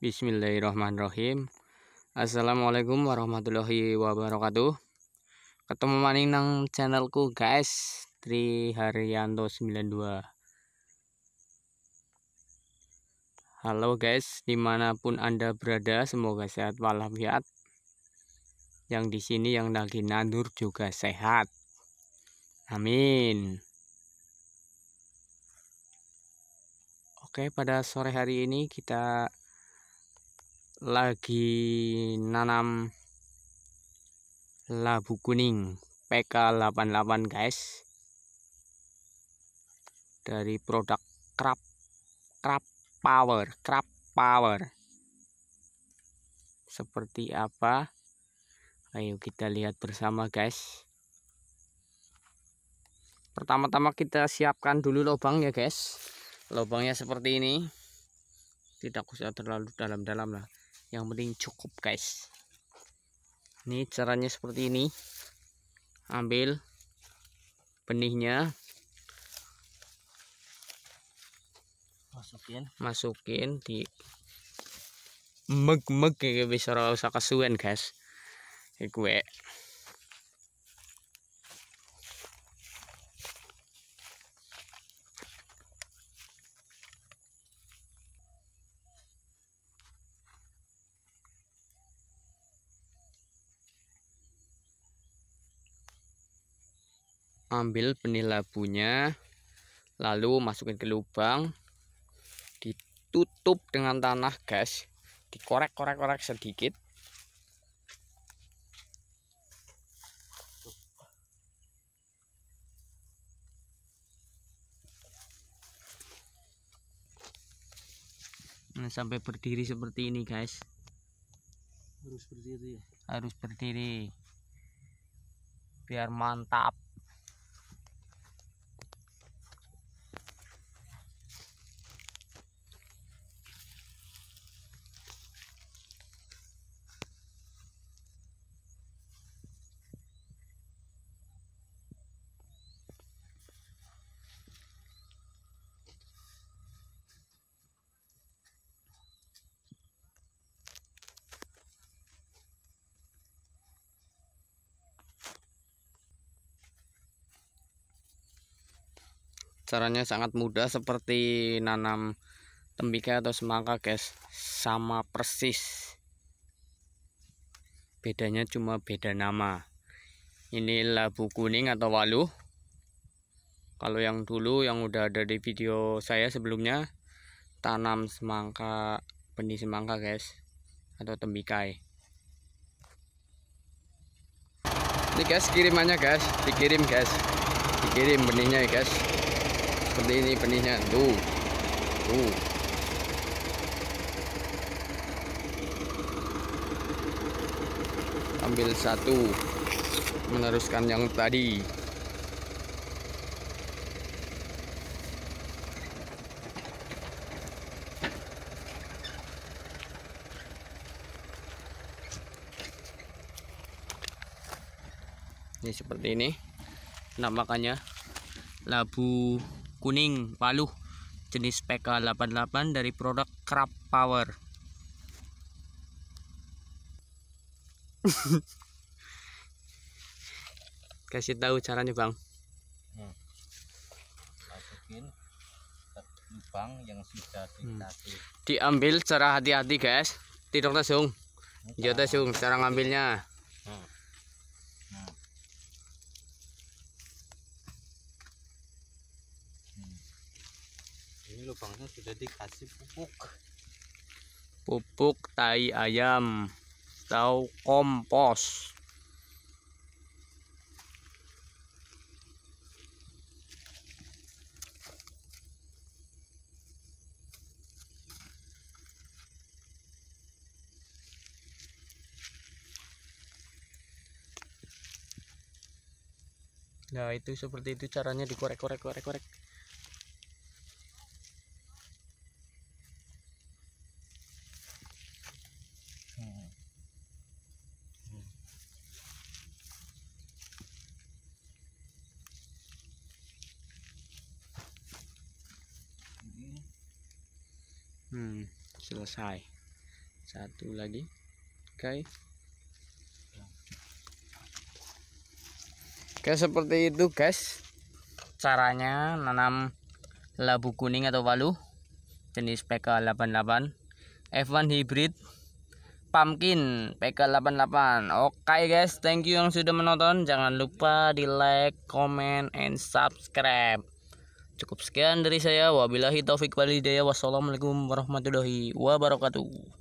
Bismillahirrahmanirrahim Assalamualaikum warahmatullahi wabarakatuh Ketemu maning nang channelku guys Tri Haryanto 92 Halo guys dimanapun anda berada semoga sehat walafiat Yang di sini yang lagi nandur juga sehat Amin Oke pada sore hari ini kita lagi nanam labu kuning PK88 guys dari produk Crab Crab Power Crab Power seperti apa ayo kita lihat bersama guys pertama-tama kita siapkan dulu lubang ya guys lubangnya seperti ini tidak usah terlalu dalam-dalam lah yang penting cukup guys ini caranya seperti ini ambil benihnya masukin masukin di meg meg kayak bisa rasa kesuwen guys gue ambil benih labunya lalu masukin ke lubang ditutup dengan tanah guys dikorek-korek-korek sedikit Nah, sampai berdiri seperti ini, guys. Harus berdiri. Ya? Harus berdiri. Biar mantap. caranya sangat mudah seperti nanam tembikai atau semangka guys sama persis bedanya cuma beda nama ini labu kuning atau walu kalau yang dulu yang udah ada di video saya sebelumnya tanam semangka benih semangka guys atau tembikai ini guys kirimannya guys dikirim guys dikirim benihnya ya guys seperti ini benihnya tuh tuh ambil satu meneruskan yang tadi ini seperti ini nah makanya labu kuning Palu jenis PK88 dari produk Krap Power. Kasih tahu caranya, Bang. Hmm. Masukin lubang yang sudah hmm. dikasih. Diambil secara hati-hati, guys. Tidak langsung. Jauh iya langsung cara ngambilnya. Hmm. ini lubangnya sudah dikasih pupuk pupuk tai ayam atau kompos Nah itu seperti itu caranya dikorek korek korek korek hmm, selesai satu lagi oke okay. Oke seperti itu guys caranya nanam labu kuning atau walu jenis PK88 F1 hybrid pumpkin PK88 oke okay guys thank you yang sudah menonton jangan lupa di like comment and subscribe Cukup sekian dari saya. Wabillahi taufik walhidayah. Wassalamualaikum warahmatullahi wabarakatuh.